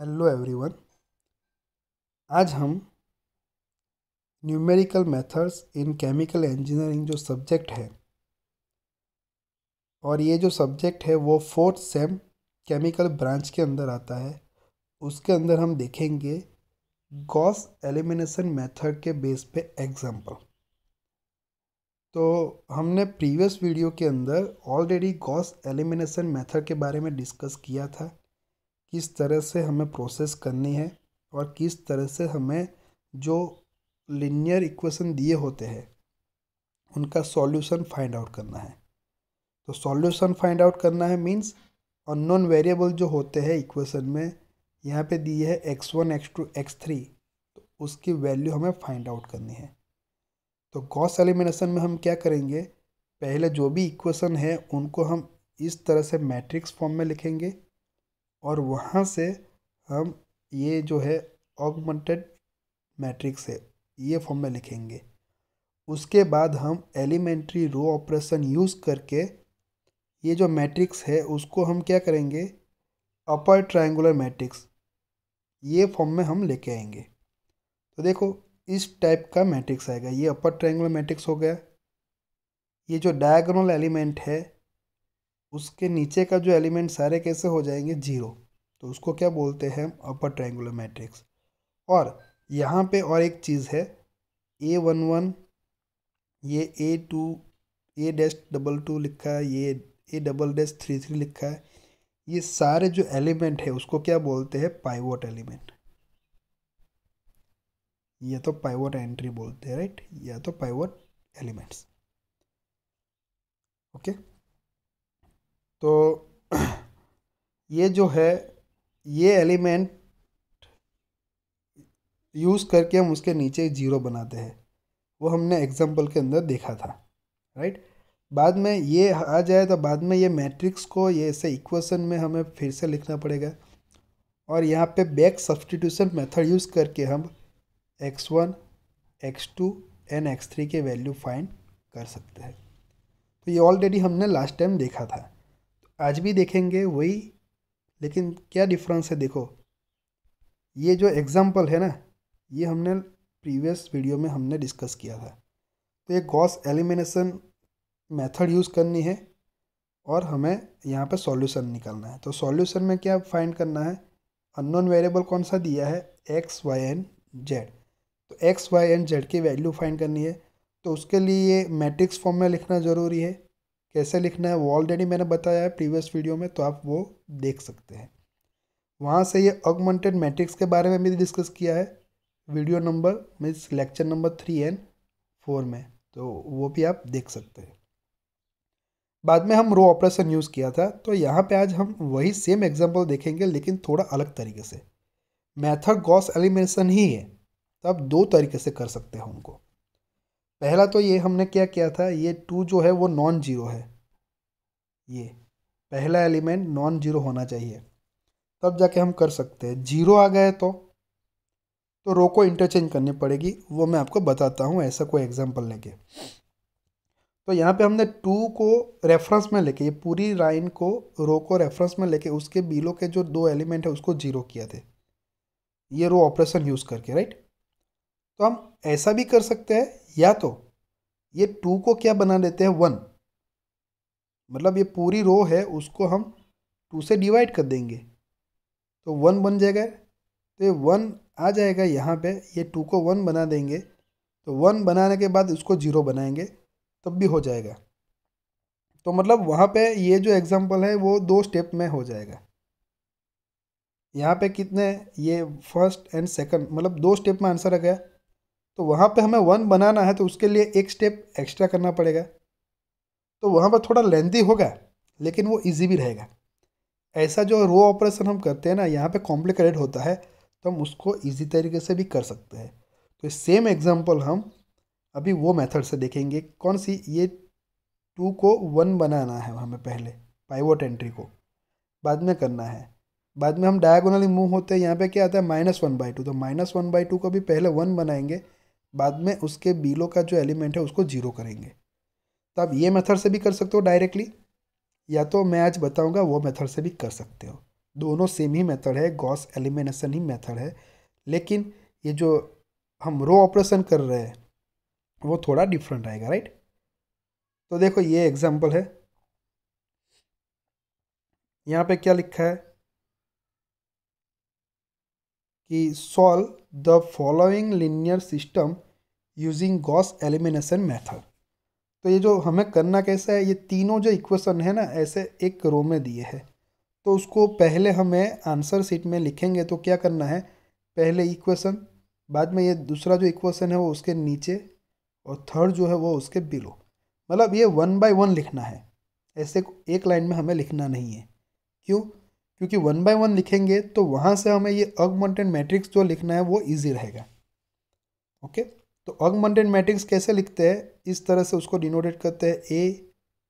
Hello everyone आज हम numerical methods in chemical engineering जो सब्जेक्ट है और ये जो सब्जेक्ट है वो फोर्थ सेम केमिकल ब्रांच के अंदर आता है उसके अंदर हम देखेंगे गॉस एलिमिनेशन मेथड के बेस पे एग्जांपल तो हमने प्रीवियस वीडियो के अंदर ऑलरेडी गॉस एलिमिनेशन मेथड के बारे में डिस्कस किया था किस तरह से हमें प्रोसेस करनी है और किस तरह से हमें जो लिनियर इक्वेशन दिए होते हैं उनका सॉल्यूशन फाइंड आउट करना है तो सॉल्यूशन फाइंड आउट करना है मींस अननोन वेरिएबल जो होते हैं इक्वेशन में यहाँ पे दिए है X one X two X three तो उसकी वैल्यू हमें फाइंड आउट करनी है तो गॉस एलिमिनेशन में हम क्या करेंगे पहले जो भी इक्वेशन है उनको हम इस तरह से मैट्रिक्स फॉर्म में लिखेंगे और वहाँ से हम ये जो है ऑगमेंटेड मैट्रिक्स है ये फॉर्म में लिखेंगे उसके बाद हम एलिमेंट्री रो ऑपरेशन यूज़ करके ये जो मैट्रिक्स है उसको हम क्या करेंगे अपर ट्रायंगुलर मैट्रिक्स ये फॉर्म में हम लेके आएंगे तो देखो इस टाइप का मैट्रिक्स आएगा ये अपर ट्रायंगुलर मैट्रिक्स हो गया ये जो डायगोनल एलिमेंट है उसके नीचे का जो एलिमेंट सारे कैसे हो जाएंगे जीरो तो उसको क्या बोलते हैं अपर ट्रायंगुलर मैट्रिक्स और यहाँ पे और एक चीज़ है ए वन वन ये A two A dash double two लिखा है ये A double dash three three लिखा है ये सारे जो एलिमेंट है उसको क्या बोलते हैं पाइवोट एलिमेंट ये तो पाइवोट एंट्री बोलते हैं राइट या तो पाइवोट एलिमेंट्स ओके okay? तो ये जो है ये एलिमेंट यूज़ करके हम उसके नीचे जीरो बनाते हैं वो हमने एग्जाम्पल के अंदर देखा था राइट बाद में ये आ जाए तो बाद में ये मैट्रिक्स को ये ऐसे इक्वेशन में हमें फिर से लिखना पड़ेगा और यहाँ पे बैक सब्सटीट्यूशन मेथड यूज़ करके हम X one X two and X three के वैल्यू फाइंड कर सकते हैं तो ये ऑलरेडी हमने लास्ट टाइम देखा था आज भी देखेंगे वही लेकिन क्या डिफरेंस है देखो ये जो एग्ज़ाम्पल है ना ये हमने प्रीवियस वीडियो में हमने डिस्कस किया था तो ये गॉस एलिमिनेशन मेथड यूज़ करनी है और हमें यहाँ पे सॉल्यूशन निकालना है तो सॉल्यूशन में क्या फाइंड करना है अननोन वेरिएबल कौन सा दिया है एक्स वाई एन जेड तो एक्स वाई एन जेड की वैल्यू फाइंड करनी है तो उसके लिए ये मैट्रिक्स फॉर्म में लिखना ज़रूरी है कैसे लिखना है वो ऑलरेडी मैंने बताया है प्रीवियस वीडियो में तो आप वो देख सकते हैं वहाँ से ये ऑगमेंटेड मैट्रिक्स के बारे में भी डिस्कस किया है video number means lecture number three and four में तो वो भी आप देख सकते हैं बाद में हम रो ऑपरेशन यूज़ किया था तो यहाँ पे आज हम वही सेम एग्जांपल देखेंगे लेकिन थोड़ा अलग तरीके से मेथड गॉस एलिमिनेशन ही है तो आप दो तरीके से कर सकते हैं उनको पहला तो ये हमने क्या किया था ये टू जो है वो नॉन जीरो है ये पहला एलिमेंट नॉन जीरो होना चाहिए तब जाके हम कर सकते हैं जीरो आ गए तो तो रो को इंटरचेंज करनी पड़ेगी वो मैं आपको बताता हूँ ऐसा कोई एग्जांपल लेके तो यहाँ पे हमने टू को रेफरेंस में लेके ये पूरी लाइन को रो को रेफरेंस में लेके उसके बिलो के जो दो एलिमेंट है उसको जीरो किया थे ये रो ऑपरेशन यूज़ करके राइट तो हम ऐसा भी कर सकते हैं या तो ये टू को क्या बना लेते हैं वन मतलब ये पूरी रो है उसको हम टू से डिवाइड कर देंगे तो वन बन जाएगा तो ये वन आ जाएगा यहाँ पे ये टू को वन बना देंगे तो वन बनाने के बाद उसको जीरो बनाएंगे तब भी हो जाएगा तो मतलब वहाँ पे ये जो एग्ज़ाम्पल है वो दो स्टेप में हो जाएगा यहाँ पे कितने ये फर्स्ट एंड सेकंड मतलब दो स्टेप में आंसर आ गया तो वहाँ पे हमें वन बनाना है तो उसके लिए एक स्टेप एक्स्ट्रा करना पड़ेगा तो वहाँ पर थोड़ा लेंथी होगा लेकिन वो ईजी भी रहेगा ऐसा जो रो ऑपरेशन हम करते हैं ना यहाँ पे कॉम्प्लिकेटेड होता है तो हम उसको ईजी तरीके से भी कर सकते हैं तो सेम एग्जाम्पल हम अभी वो मेथड से देखेंगे कौन सी ये टू को वन बनाना है हमें पहले पाइवोट एंट्री को बाद में करना है बाद में हम डायगोनली मूव होते हैं यहाँ पे क्या आता है माइनस वन बाई टू तो माइनस वन बाई टू को भी पहले वन बनाएंगे बाद में उसके बिलो का जो एलिमेंट है उसको जीरो करेंगे तो आप ये मेथड से भी कर सकते हो डायरेक्टली या तो मैं आज बताऊंगा वो मेथड से भी कर सकते हो दोनों सेम ही मेथड है गॉस एलिमिनेशन ही मेथड है लेकिन ये जो हम रो ऑपरेशन कर रहे हैं वो थोड़ा डिफरेंट आएगा राइट तो देखो ये एग्जाम्पल है यहाँ पे क्या लिखा है कि solve the following linear system using Gauss elimination method तो ये जो हमें करना कैसा है ये तीनों जो इक्वेशन है ना ऐसे एक रो में दिए हैं तो उसको पहले हमें आंसर सीट में लिखेंगे तो क्या करना है पहले इक्वेशन बाद में ये दूसरा जो इक्वेशन है वो उसके नीचे और थर्ड जो है वो उसके बिलो मतलब ये वन बाय वन लिखना है ऐसे एक लाइन में हमें लिखना नहीं है क्यों क्योंकि वन बाय वन लिखेंगे तो वहाँ से हमें ये अगमटेड मैट्रिक्स जो लिखना है वो ईजी रहेगा ओके तो अगमटेड मैट्रिक्स कैसे लिखते हैं इस तरह से उसको डिनोटेट करते हैं ए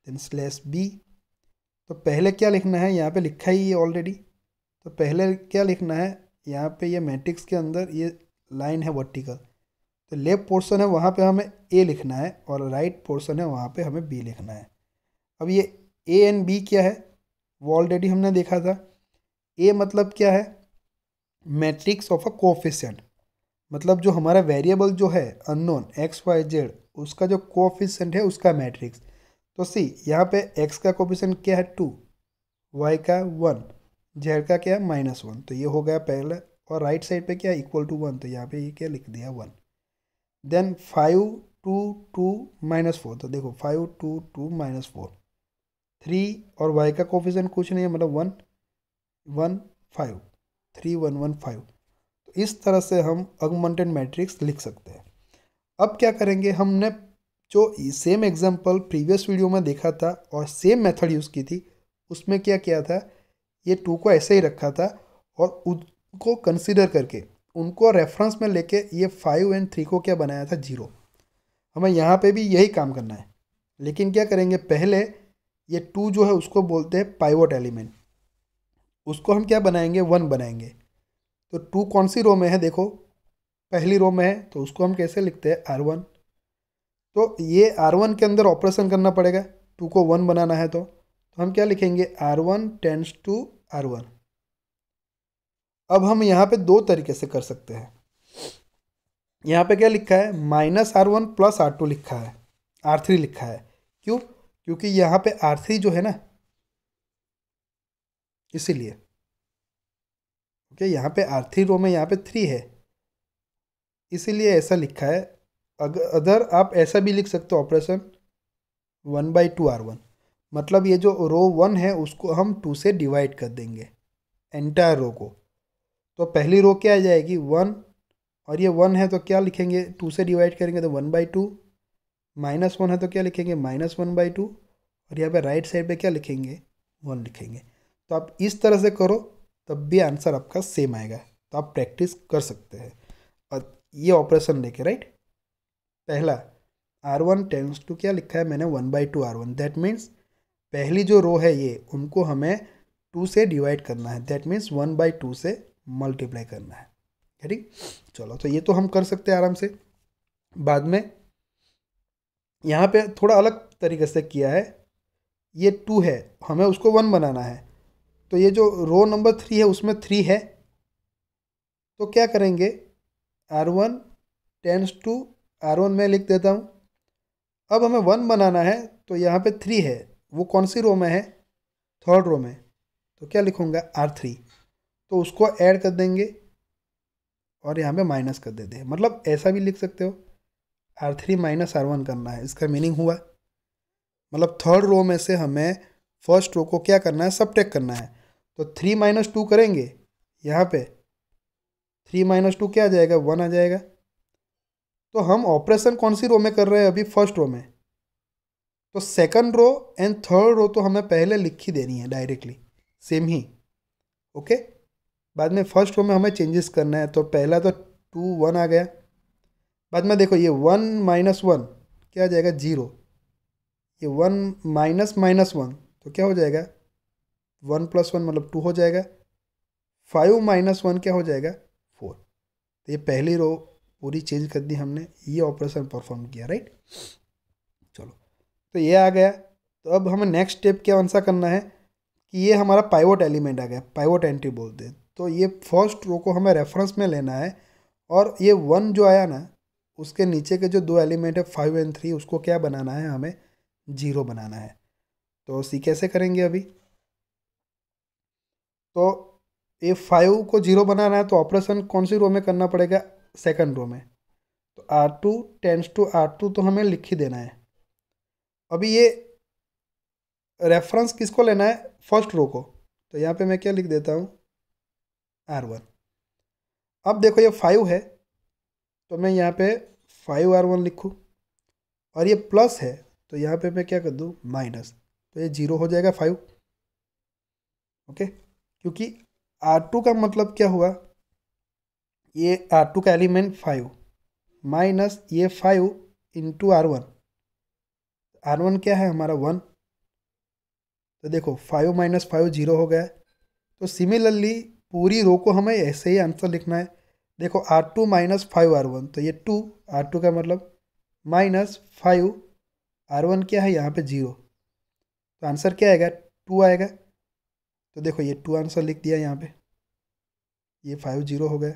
देन स्लैश बी तो पहले क्या लिखना है यहाँ पे लिखा ही है ऑलरेडी तो पहले क्या लिखना है यहाँ पे ये मैट्रिक्स के अंदर ये लाइन है वर्टिकल तो लेफ्ट पोर्सन है वहाँ पर हमें ए लिखना है और राइट पोर्सन है वहाँ पर हमें बी लिखना है अब ये ए एंड बी क्या है वो ऑलरेडी हमने देखा था ए मतलब क्या है मैट्रिक्स ऑफ अ कोफिशेंट मतलब जो हमारा वेरिएबल जो है अननोन एक्स वाई जेड उसका जो कोफिशेंट है उसका मैट्रिक्स तो सी यहाँ पे एक्स का कोफिशेंट क्या है टू वाई का वन जेड का क्या है माइनस वन तो ये हो गया पहले और राइट साइड पे क्या इक्वल टू वन तो यहाँ पे ये क्या लिख दिया one then five two two minus four तो देखो five two two minus four three और वाई का कोफिशेंट कुछ नहीं है मतलब one one five three one one five तो इस तरह से हम अगमेंटेड मैट्रिक्स लिख सकते हैं अब क्या करेंगे हमने जो सेम एग्जाम्पल प्रीवियस वीडियो में देखा था और सेम मेथड यूज़ की थी उसमें क्या किया था ये टू को ऐसे ही रखा था और उनको कंसिडर करके उनको रेफरेंस में लेके ये फाइव एंड थ्री को क्या बनाया था जीरो हमें यहाँ पे भी यही काम करना है लेकिन क्या करेंगे पहले ये टू जो है उसको बोलते हैं पाइवट एलिमेंट उसको हम क्या बनाएंगे वन बनाएंगे तो टू कौन सी रो में है देखो पहली रो में है तो उसको हम कैसे लिखते हैं आर वन तो ये आर वन के अंदर ऑपरेशन करना पड़ेगा टू को वन बनाना है तो तो हम क्या लिखेंगे R one tends to R one अब हम यहाँ पे दो तरीके से कर सकते हैं यहाँ पे क्या लिखा है minus R one plus R two लिखा है आर थ्री लिखा है क्यों क्योंकि यहाँ पे आर थ्री जो है ना इसीलिए ओके okay, यहाँ पे आर्थी रो में यहाँ पे थ्री है इसीलिए ऐसा लिखा है अगर अदर आप ऐसा भी लिख सकते हो operation one by two R one मतलब ये जो रो वन है उसको हम टू से डिवाइड कर देंगे एंटायर रो को तो पहली रो क्या आ जाएगी वन और ये वन है तो क्या लिखेंगे टू से डिवाइड करेंगे तो one by two minus one है तो क्या लिखेंगे माइनस वन बाई टू और यहाँ पे राइट साइड पे क्या लिखेंगे वन लिखेंगे तो आप इस तरह से करो तब भी आंसर आपका सेम आएगा तो आप प्रैक्टिस कर सकते हैं और ये ऑपरेशन लेके राइट पहला आर वन टेंस टू क्या लिखा है मैंने one by two R one that means पहली जो रो है ये उनको हमें टू से डिवाइड करना है that means one by two से मल्टीप्लाई करना है ठीक चलो तो ये तो हम कर सकते हैं आराम से बाद में यहाँ पे थोड़ा अलग तरीके से किया है ये टू है हमें उसको वन बनाना है तो ये जो रो नंबर थ्री है उसमें थ्री है तो क्या करेंगे R one tends to R one मैं लिख देता हूँ अब हमें वन बनाना है तो यहाँ पे थ्री है वो कौन सी रो में है थर्ड रो में तो क्या लिखूँगा आर थ्री तो उसको ऐड कर देंगे और यहाँ पे माइनस कर देते हैं मतलब ऐसा भी लिख सकते हो R three minus R one करना है इसका मीनिंग हुआ मतलब थर्ड रो में से हमें फर्स्ट रो को क्या करना है सब करना है तो थ्री माइनस टू करेंगे यहाँ पे थ्री माइनस टू क्या आ जाएगा वन आ जाएगा तो हम ऑपरेशन कौन सी रो में कर रहे हैं अभी फर्स्ट रो में तो second row and third row तो हमें पहले लिख ही देनी है डायरेक्टली सेम ही ओके बाद में फर्स्ट रो में हमें चेंजेस करना है तो पहला तो टू वन आ गया बाद में देखो ये वन माइनस वन क्या आ जाएगा जीरो ये वन माइनस माइनस वन तो क्या हो जाएगा वन प्लस वन मतलब टू हो जाएगा फाइव माइनस वन क्या हो जाएगा फोर तो ये पहली रो पूरी चेंज कर दी हमने ये ऑपरेशन परफॉर्म किया राइट चलो तो ये आ गया तो अब हमें नेक्स्ट स्टेप क्या आंसर करना है कि ये हमारा पाइवोट एलिमेंट आ गया पाइवोट एंट्री बोलते हैं तो ये फर्स्ट रो को हमें रेफरेंस में लेना है और ये वन जो आया ना उसके नीचे के जो दो एलिमेंट है फाइव एंड थ्री उसको क्या बनाना है हमें जीरो बनाना है तो सी कैसे करेंगे अभी तो ए फाइव को जीरो बनाना है तो ऑपरेशन कौन सी रो में करना पड़ेगा सेकंड रो में तो R two tends to R two तो हमें लिख ही देना है अभी ये रेफरेंस किसको लेना है फर्स्ट रो को तो यहाँ पे मैं क्या लिख देता हूँ आर वन अब देखो ये फाइव है तो मैं यहाँ पे फाइव आर वन लिखूँ और ये प्लस है तो यहाँ पे मैं क्या कर दूँ माइनस तो ये जीरो हो जाएगा फाइव ओके क्योंकि आर टू का मतलब क्या हुआ ये आर टू का एलिमेंट फाइव माइनस ये five into R one R one क्या है हमारा वन तो देखो फाइव माइनस फाइव जीरो हो गया तो सिमिलरली पूरी रो को हमें ऐसे ही आंसर लिखना है देखो R two minus five R one तो ये टू आर टू का मतलब माइनस फाइव आर वन क्या है यहाँ पे जीरो तो आंसर क्या आएगा टू आएगा तो देखो ये टू आंसर लिख दिया यहाँ पे ये फाइव जीरो हो गए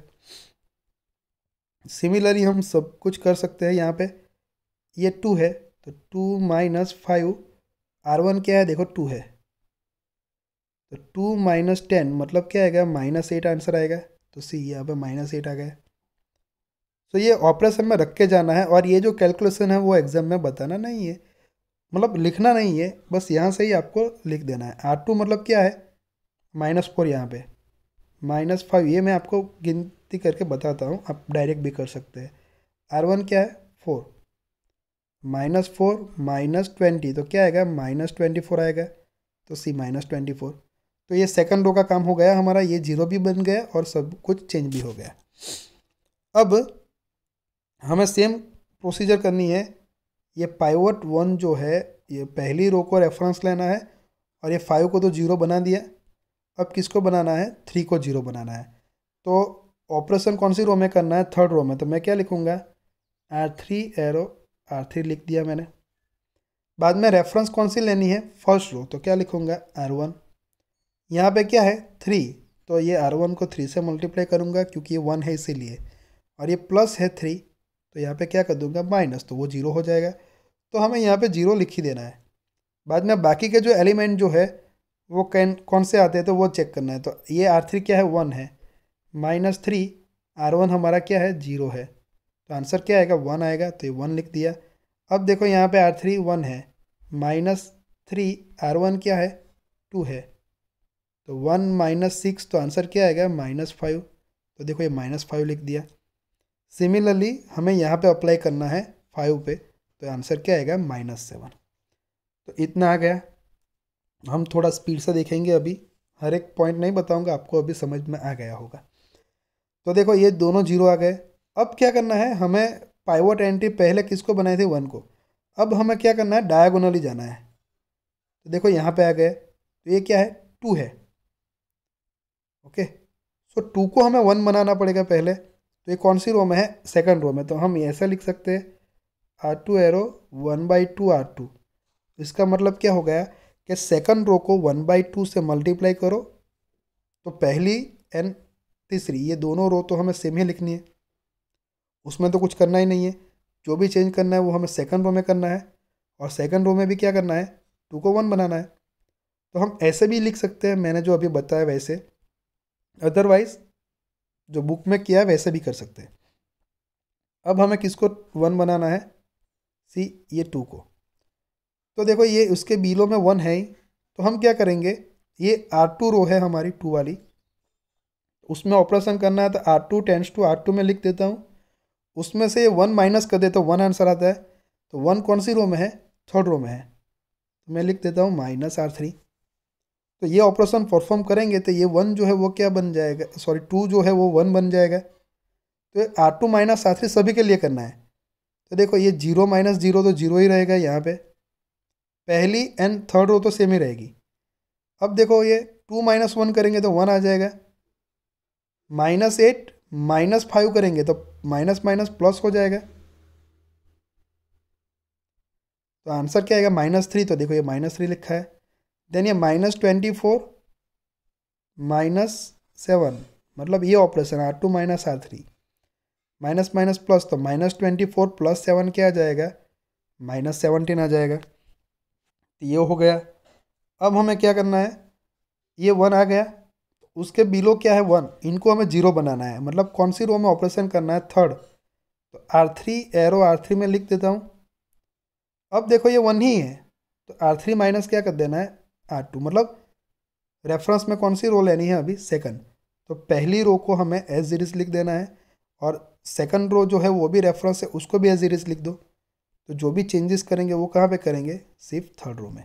सिमिलरली हम सब कुछ कर सकते हैं यहाँ पे ये टू है तो two minus five R one क्या है देखो टू है तो टू माइनस टेन मतलब क्या आएगा माइनस एट आंसर आएगा तो सी यहाँ पे माइनस एट आ गया तो ये ऑपरेशन में रख के जाना है और ये जो कैलकुलेशन है वो एग्ज़ाम में बताना नहीं है मतलब लिखना नहीं है बस यहाँ से ही आपको लिख देना है आर टू मतलब क्या है माइनस फोर यहाँ पे माइनस फाइव ये मैं आपको गिनती करके बताता हूँ आप डायरेक्ट भी कर सकते हैं आर वन क्या है four minus four minus twenty तो क्या आएगा माइनस ट्वेंटी फोर आएगा तो सी माइनस ट्वेंटी फोर तो ये सेकंड रो का काम हो गया हमारा ये जीरो भी बन गया और सब कुछ चेंज भी हो गया अब हमें सेम प्रोसीजर करनी है ये पाइवट वन जो है ये पहली रो को रेफरेंस लेना है और ये फाइव को तो जीरो बना दिया अब किसको बनाना है थ्री को जीरो बनाना है तो ऑपरेशन कौन सी रो में करना है थर्ड रो में तो मैं क्या लिखूँगा R three arrow R three लिख दिया मैंने बाद में रेफरेंस कौन सी लेनी है फर्स्ट रो तो क्या लिखूँगा आर वन यहाँ पर क्या है थ्री तो ये आर वन को थ्री से मल्टीप्लाई करूँगा क्योंकि ये वन है इसीलिए और ये प्लस है थ्री तो यहाँ पे क्या कर दूँगा माइनस तो वो जीरो हो जाएगा तो हमें यहाँ पे जीरो लिख ही देना है बाद में बाकी के जो एलिमेंट जो है वो कैन कौन से आते हैं तो वो चेक करना है तो ये आर थ्री क्या है वन है माइनस थ्री आर वन हमारा क्या है जीरो है तो आंसर क्या आएगा वन आएगा तो ये वन लिख दिया अब देखो यहाँ पे आर थ्री वन है माइनस थ्री आर वन क्या है टू है तो वन माइनस सिक्स तो आंसर क्या आएगा माइनस फाइव तो देखो ये माइनस फाइव लिख दिया सिमिलरली हमें यहाँ पे अप्लाई करना है फाइव पे तो आंसर क्या आएगा माइनस सेवन तो इतना आ गया हम थोड़ा स्पीड से देखेंगे अभी हर एक पॉइंट नहीं बताऊंगा आपको अभी समझ में आ गया होगा तो देखो ये दोनों जीरो आ गए अब क्या करना है हमें पाइवट एंट्री पहले किसको बनाई थी वन को अब हमें क्या करना है डायगोनली जाना है तो देखो यहाँ पे आ गए तो ये क्या है टू है ओके सो टू को हमें वन बनाना पड़ेगा पहले तो ये कौन सी रो में है सेकंड रो में तो हम ऐसा लिख सकते हैं R two arrow one by two R two इसका मतलब क्या हो गया कि सेकंड रो को वन बाई टू से मल्टीप्लाई करो तो पहली एंड तीसरी ये दोनों रो तो हमें सेम ही लिखनी है उसमें तो कुछ करना ही नहीं है जो भी चेंज करना है वो हमें सेकंड रो में करना है और सेकंड रो में भी क्या करना है टू को वन बनाना है तो हम ऐसे भी लिख सकते हैं मैंने जो अभी बताया वैसे अदरवाइज जो बुक में किया है वैसे भी कर सकते हैं अब हमें किसको वन बनाना है सी ये टू को तो देखो ये उसके बिलो में वन है ही तो हम क्या करेंगे ये आर टू रो है हमारी टू वाली उसमें ऑपरेशन करना है तो R two tends to R two में लिख देता हूँ उसमें से ये वन माइनस कर दे तो वन आंसर आता है तो वन कौन सी रो में है थर्ड रो में है तो मैं लिख देता हूँ माइनस आर थ्री तो ये ऑपरेशन परफॉर्म करेंगे तो ये वन जो है वो क्या बन जाएगा सॉरी टू जो है वो वन बन जाएगा तो R two minus R three सभी के लिए करना है तो देखो ये जीरो माइनस जीरो तो जीरो ही रहेगा यहाँ पे पहली एंड थर्ड रो तो सेम ही रहेगी अब देखो ये टू माइनस वन करेंगे तो वन आ जाएगा माइनस एट माइनस फाइव करेंगे तो माइनस माइनस प्लस हो जाएगा तो आंसर क्या आएगा माइनस थ्री तो देखो ये माइनस थ्री लिखा है देन ये minus twenty four minus seven मतलब ये operation R two minus R three minus minus plus तो minus twenty four plus seven क्या आ जाएगा माइनस सेवनटीन आ जाएगा तो ये हो गया अब हमें क्या करना है ये वन आ गया तो उसके बिलो क्या है वन इनको हमें जीरो बनाना है मतलब कौन सी रो में ऑपरेशन करना है थर्ड तो R three arrow R three में लिख देता हूँ अब देखो ये वन ही है तो आर थ्री माइनस क्या कर देना है आर टू मतलब रेफरेंस में कौन सी रो लेनी है अभी सेकंड तो पहली रो को हमें एज जीरिस लिख देना है और सेकंड रो जो है वो भी रेफरेंस है उसको भी एज जीरिस लिख दो तो जो भी चेंजेस करेंगे वो कहाँ पे करेंगे सिर्फ थर्ड रो में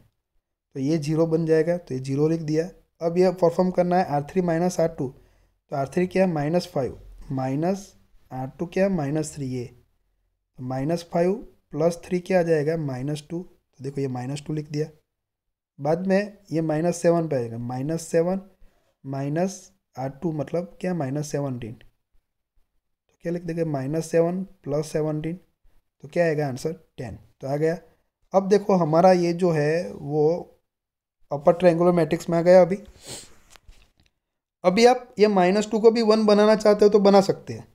तो ये जीरो बन जाएगा तो ये जीरो लिख दिया अब ये परफॉर्म करना है R three minus R two तो आर थ्री क्या है minus five minus R two क्या है माइनस थ्री ये माइनस फाइव प्लस थ्री क्या आ जाएगा माइनस टू तो देखो ये माइनस टू लिख दिया बाद में ये माइनस सेवन पर आएगा minus seven minus R two मतलब क्या माइनस सेवनटीन तो क्या लिख देंगे माइनस सेवन प्लस सेवनटीन तो क्या आएगा आंसर टेन तो आ गया अब देखो हमारा ये जो है वो अपर ट्रेंगुलर मैट्रिक्स में आ गया अभी अभी आप ये माइनस टू को भी वन बनाना चाहते हो तो बना सकते हैं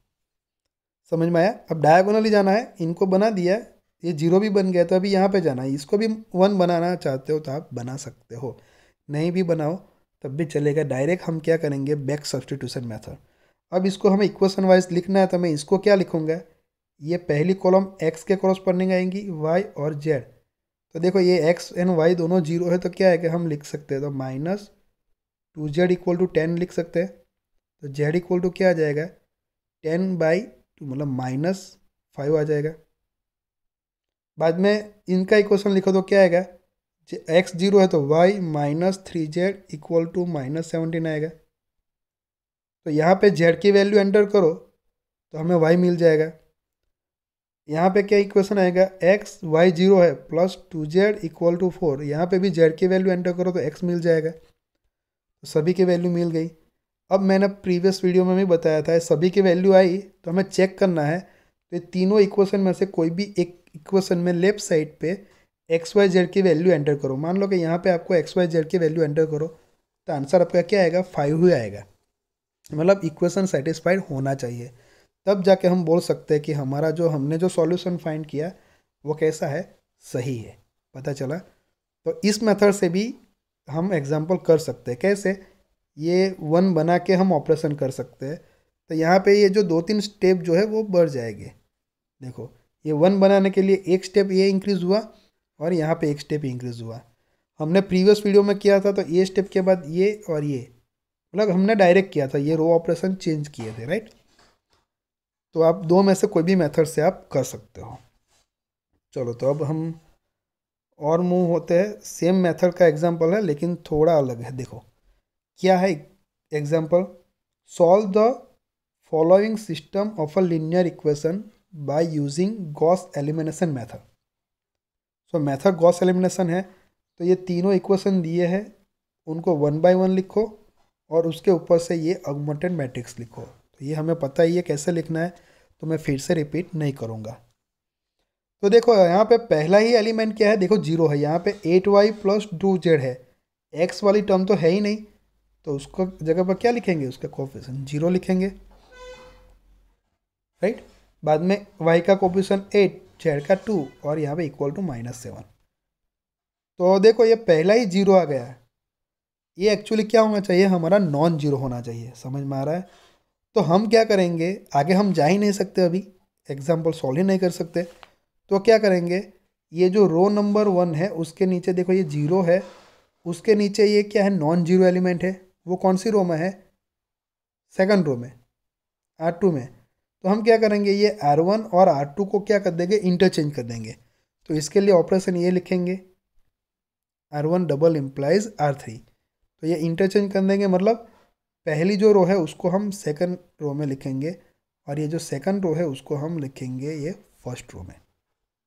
समझ में आया अब डायगोनली जाना है इनको बना दिया ये जीरो भी बन गया तो अभी यहाँ पे जाना है इसको भी वन बनाना चाहते हो तो आप बना सकते हो नहीं भी बनाओ तब भी चलेगा डायरेक्ट हम क्या करेंगे बैक सब्सटीट्यूशन मैथड अब इसको हमें इक्वेशन वाइज लिखना है तो मैं इसको क्या लिखूँगा ये पहली कॉलम एक्स के कॉरस्पॉन्डिंग आएंगी वाई और जेड तो देखो ये एक्स एंड वाई दोनों जीरो है तो क्या है कि हम लिख सकते हैं तो minus two Z equal to ten लिख सकते हैं तो जेड इक्वल टू क्या आ जाएगा टेन बाई टू मतलब माइनस फाइव आ जाएगा बाद में इनका इक्वेशन लिखो तो क्या आएगा एक्स जीरो है तो Y minus three Z equal to minus seventeen आएगा तो यहाँ पे जेड की वैल्यू एंटर करो तो हमें वाई मिल जाएगा यहाँ पे क्या इक्वेशन आएगा एक्स वाई जीरो है plus two Z equal to four यहाँ पर भी जेड की वैल्यू एंटर करो तो एक्स मिल जाएगा तो सभी की वैल्यू मिल गई अब मैंने प्रीवियस वीडियो में भी बताया था सभी की वैल्यू आई तो हमें चेक करना है तो ये तीनों इक्वेशन में से कोई भी एक इक्वेशन में लेफ्ट साइड पे एक्स वाई जेड की वैल्यू एंटर करो मान लो कि यहाँ पे आपको एक्स वाई जेड की वैल्यू एंटर करो तो आंसर आपका क्या आएगा फाइव ही आएगा मतलब इक्वेशन सेटिस्फाइड होना चाहिए तब जाके हम बोल सकते हैं कि हमारा जो हमने जो सॉल्यूशन फाइंड किया वो कैसा है सही है पता चला तो इस मेथड से भी हम एग्जाम्पल कर सकते हैं कैसे ये वन बना के हम ऑपरेशन कर सकते हैं तो यहाँ पे ये जो दो तीन स्टेप जो है वो बढ़ जाएंगे देखो ये वन बनाने के लिए एक स्टेप ये इंक्रीज़ हुआ और यहाँ पे एक स्टेप इंक्रीज़ हुआ हमने प्रीवियस वीडियो में किया था तो ये स्टेप के बाद ये और ये मतलब हमने डायरेक्ट किया था ये रो ऑपरेशन चेंज किए थे राइट तो आप दो में से कोई भी मेथड से आप कर सकते हो चलो तो अब हम और मूव होते हैं सेम मेथड का एग्जांपल है लेकिन थोड़ा अलग है देखो क्या है example solve the following system of a linear equation by using Gauss elimination method so method Gauss elimination है तो ये तीनों इक्वेशन दिए हैं उनको वन बाय वन लिखो और उसके ऊपर से ये अगमटेड मैट्रिक्स लिखो तो ये हमें पता ही है कैसे लिखना है तो मैं फिर से रिपीट नहीं करूँगा तो देखो यहाँ पे पहला ही एलिमेंट क्या है देखो जीरो है यहाँ पे eight Y plus two Z है एक्स वाली टर्म तो है ही नहीं तो उसको जगह पर क्या लिखेंगे उसका कोफिशन जीरो लिखेंगे राइट बाद में वाई का कोफिशन एट जेड का टू और यहाँ पे इक्वल टू माइनस सेवन तो देखो ये पहला ही जीरो आ गया है ये एक्चुअली क्या होना चाहिए हमारा नॉन जीरो होना चाहिए समझ में आ रहा है तो हम क्या करेंगे आगे हम जा ही नहीं सकते अभी एग्जाम्पल सॉल्व ही नहीं कर सकते तो क्या करेंगे ये जो रो नंबर वन है उसके नीचे देखो ये जीरो है उसके नीचे ये क्या है नॉन जीरो एलिमेंट है वो कौन सी रो में है सेकंड रो में आर टू में तो हम क्या करेंगे ये आर वन और आर टू को क्या कर देंगे इंटरचेंज कर देंगे तो इसके लिए ऑपरेशन ये लिखेंगे R one double implies R three तो ये इंटरचेंज कर देंगे मतलब पहली जो रो है उसको हम सेकंड रो में लिखेंगे और ये जो सेकंड रो है उसको हम लिखेंगे ये फर्स्ट रो में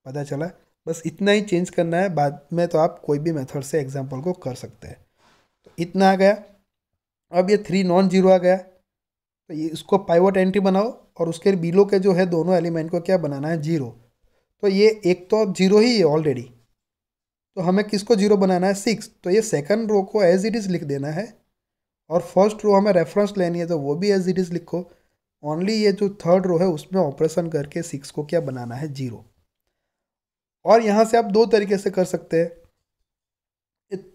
पता चला बस इतना ही चेंज करना है बाद में तो आप कोई भी मेथड से एग्जाम्पल को कर सकते हैं तो इतना आ गया अब ये थ्री नॉन जीरो आ गया तो ये इसको पाइवट एंट्री बनाओ और उसके बिलो के जो है दोनों एलिमेंट को क्या बनाना है जीरो तो ये एक तो जीरो ही है ऑलरेडी तो हमें किसको जीरो बनाना है सिक्स तो ये सेकंड रो को एज इट इज़ लिख देना है और फर्स्ट रो हमें रेफरेंस लेनी है तो वो भी एज इट इज़ लिखो ओनली ये जो थर्ड रो है उसमें ऑपरेशन करके सिक्स को क्या बनाना है जीरो और यहाँ से आप दो तरीके से कर सकते हैं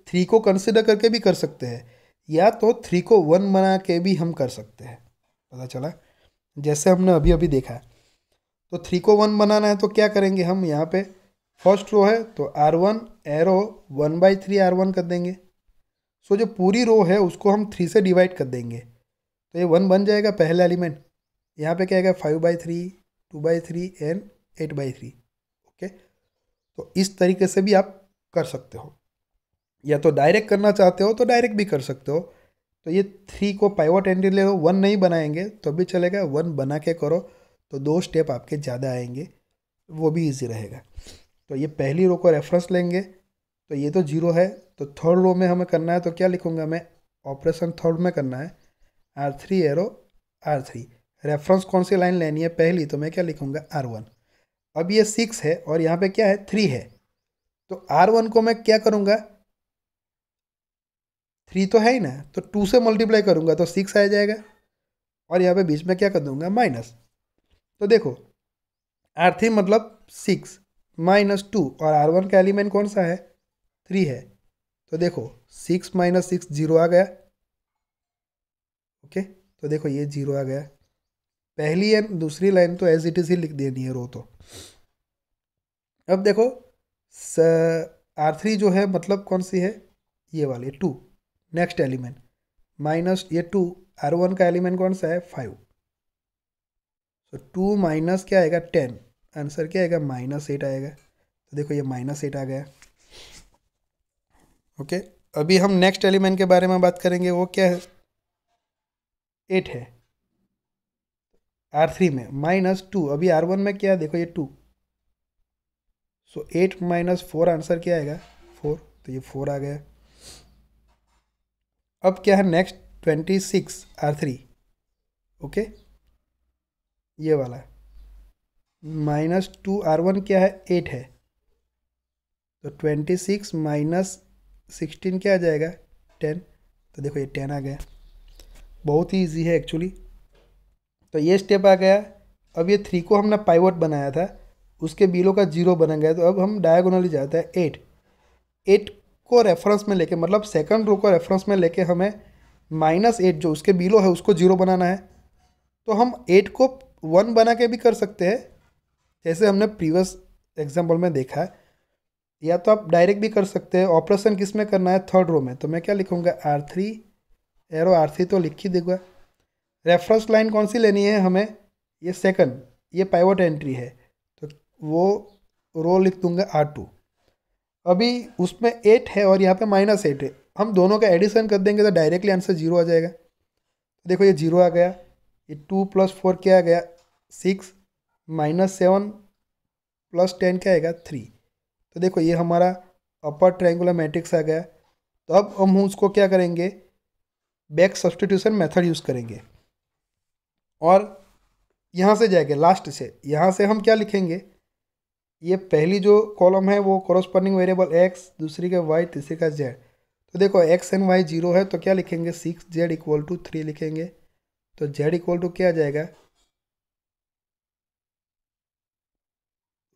थ्री को कंसिडर करके भी कर सकते हैं या तो थ्री को वन बना के भी हम कर सकते हैं पता चला जैसे हमने अभी अभी देखा है तो थ्री को वन बनाना है तो क्या करेंगे हम यहाँ पे फर्स्ट रो है तो R one arrow one by three R one कर देंगे सो जो पूरी रो है उसको हम थ्री से डिवाइड कर देंगे तो ये वन बन जाएगा पहला एलिमेंट यहाँ पे क्या आएगा five by three two by three and eight by three okay तो इस तरीके से भी आप कर सकते हो या तो डायरेक्ट करना चाहते हो तो डायरेक्ट भी कर सकते हो तो ये थ्री को पाइवट एंट्री ले लो वन नहीं बनाएंगे तो भी चलेगा वन बना के करो तो दो स्टेप आपके ज़्यादा आएंगे वो भी ईजी रहेगा तो ये पहली रो को रेफरेंस लेंगे तो ये तो जीरो है तो थर्ड रो में हमें करना है तो क्या लिखूंगा मैं ऑपरेशन थर्ड में करना है R three arrow R three reference कौन सी लाइन लेनी है पहली तो मैं क्या लिखूंगा आर वन अब ये सिक्स है और यहाँ पे क्या है थ्री है तो आर वन को मैं क्या करूँगा थ्री तो है ही ना तो टू से मल्टीप्लाई करूँगा तो सिक्स आ जाएगा और यहाँ पे बीच में क्या कर दूंगा माइनस तो देखो आर थ्री मतलब सिक्स माइनस टू और आर वन का एलिमेंट कौन सा है थ्री है तो देखो सिक्स माइनस सिक्स जीरो आ गया ओके तो देखो ये जीरो आ गया पहली एंड दूसरी लाइन तो एज इट इज़ ही लिख देनी है रो तो अब देखो आर थ्री जो है मतलब कौन सी है ये वाली टू नेक्स्ट एलिमेंट माइनस ये टू आर वन का एलिमेंट कौन सा है फाइव सो टू माइनस क्या आएगा टेन आंसर क्या आएगा माइनस एट आएगा तो देखो ये माइनस एट आ गया ओके अभी हम नेक्स्ट एलिमेंट के बारे में बात करेंगे वो क्या है एट है आर थ्री में माइनस टू अभी आर वन में क्या है देखो ये two so eight minus four answer क्या आएगा फोर तो ये फोर आ गया अब क्या है next twenty six R three okay ये वाला माइनस टू आर वन क्या है एट है तो ट्वेंटी सिक्स माइनस सिक्सटीन क्या आ जाएगा टेन तो देखो ये टेन आ गया बहुत ही ईजी है एक्चुअली तो ये स्टेप आ गया अब ये थ्री को हमने पाइवट बनाया था उसके बिलो का जीरो बना गया तो अब हम डायगोनली जाते हैं एट एट को रेफरेंस में लेके मतलब सेकंड रो को रेफरेंस में लेके हमें माइनस एट जो उसके बिलो है उसको जीरो बनाना है तो हम एट को वन बना के भी कर सकते हैं जैसे हमने प्रीवियस एग्जाम्पल में देखा है या तो आप डायरेक्ट भी कर सकते हैं ऑपरेशन किस में करना है थर्ड रो में तो मैं क्या लिखूँगा R three arrow R three तो लिख ही देगा रेफरेंस लाइन कौन सी लेनी है हमें ये सेकंड ये पाइवट एंट्री है तो वो रो लिख दूंगा आर टू अभी उसमें एट है और यहाँ पे माइनस एट है हम दोनों का एडिशन कर देंगे तो डायरेक्टली आंसर जीरो आ जाएगा तो देखो ये जीरो आ गया ये टू प्लस फोर क्या आ गया six minus seven plus ten क्या आएगा थ्री तो देखो ये हमारा अपर ट्रायंगुलर मैट्रिक्स आ गया तो अब हम उसको क्या करेंगे बैक सब्सटीट्यूशन मेथड यूज़ करेंगे और यहाँ से जाएंगे लास्ट से यहाँ से हम क्या लिखेंगे ये पहली जो कॉलम है वो कॉरस्पॉन्डिंग वेरिएबल एक्स दूसरी का वाई तीसरी का जेड तो देखो एक्स एंड वाई जीरो है तो क्या लिखेंगे six Z equal to three लिखेंगे तो जेड इक्वल टू क्या आ जाएगा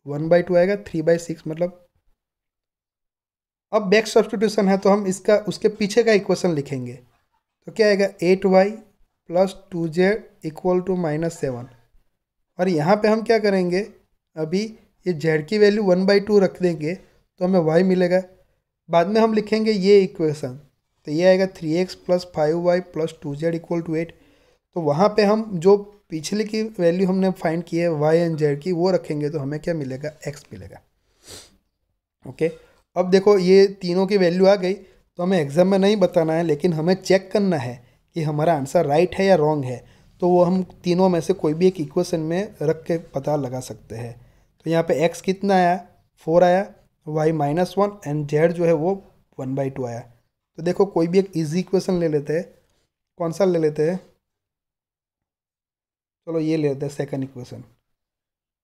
वन बाई टू आएगा थ्री बाई सिक्स मतलब अब बैक सब्सटीट्यूशन है तो हम इसका उसके पीछे का इक्वेशन लिखेंगे तो क्या आएगा eight Y plus two Z equal to minus seven और यहाँ पे हम क्या करेंगे अभी ये जेड की वैल्यू वन बाई टू रख देंगे तो हमें वाई मिलेगा बाद में हम लिखेंगे ये इक्वेशन तो ये आएगा three X plus five Y plus two Z equal to eight तो वहाँ पे हम जो पिछले की वैल्यू हमने फाइंड की है वाई एंड जेड की वो रखेंगे तो हमें क्या मिलेगा एक्स मिलेगा ओके okay? अब देखो ये तीनों की वैल्यू आ गई तो हमें एग्ज़ाम में नहीं बताना है लेकिन हमें चेक करना है कि हमारा आंसर राइट है या रॉन्ग है तो वो हम तीनों में से कोई भी एक इक्वेशन में रख के पता लगा सकते हैं तो यहाँ पे एक्स कितना आया फोर आया Y minus one and Z जो है वो वन बाई टू आया तो देखो कोई भी एक इजी इक्वेशन ले लेते हैं कौन सा ले लेते हैं चलो ये ले लेते हैं सेकेंड इक्वेशन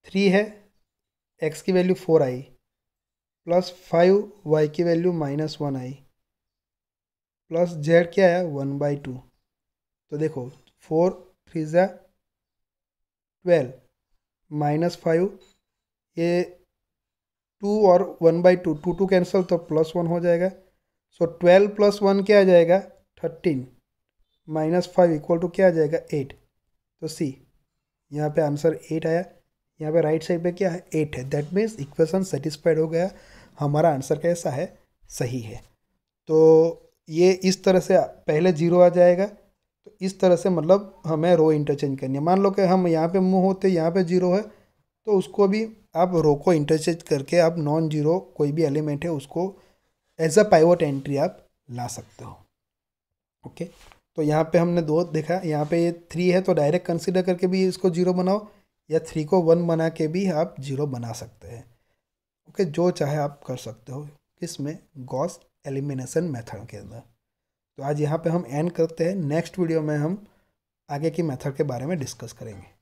थ्री है एक्स की वैल्यू फोर आई प्लस फाइव वाई की वैल्यू माइनस वन आई प्लस जेड क्या आया वन बाई टू तो देखो फोर थ्री जै ट्वेल्व माइनस फाइव ये टू और one by two two two cancel तो प्लस वन हो जाएगा सो ट्वेल्व प्लस वन क्या आ जाएगा thirteen minus five equal to क्या आ जाएगा एट तो सी यहाँ पे आंसर एट आया यहाँ पे राइट साइड पे क्या है एट है दैट मीन्स इक्वेशन सेटिस्फाइड हो गया हमारा आंसर कैसा है सही है तो ये इस तरह से पहले जीरो आ जाएगा तो इस तरह से मतलब हमें रो इंटरचेंज करनी है मान लो कि हम यहाँ पे मुँह होते यहाँ पे जीरो है तो उसको भी आप रो को इंटरचेंज करके आप नॉन जीरो कोई भी एलिमेंट है उसको एज अ पाइवट एंट्री आप ला सकते हो ओके तो यहाँ पे हमने दो देखा यहाँ पे ये थ्री है तो डायरेक्ट कंसिडर करके भी इसको जीरो बनाओ या थ्री को वन बना के भी आप जीरो बना सकते हैं ओके जो चाहे आप कर सकते हो किसमें गॉस एलिमिनेशन मेथड के अंदर तो आज यहाँ पे हम एंड करते हैं नेक्स्ट वीडियो में हम आगे की मेथड के बारे में डिस्कस करेंगे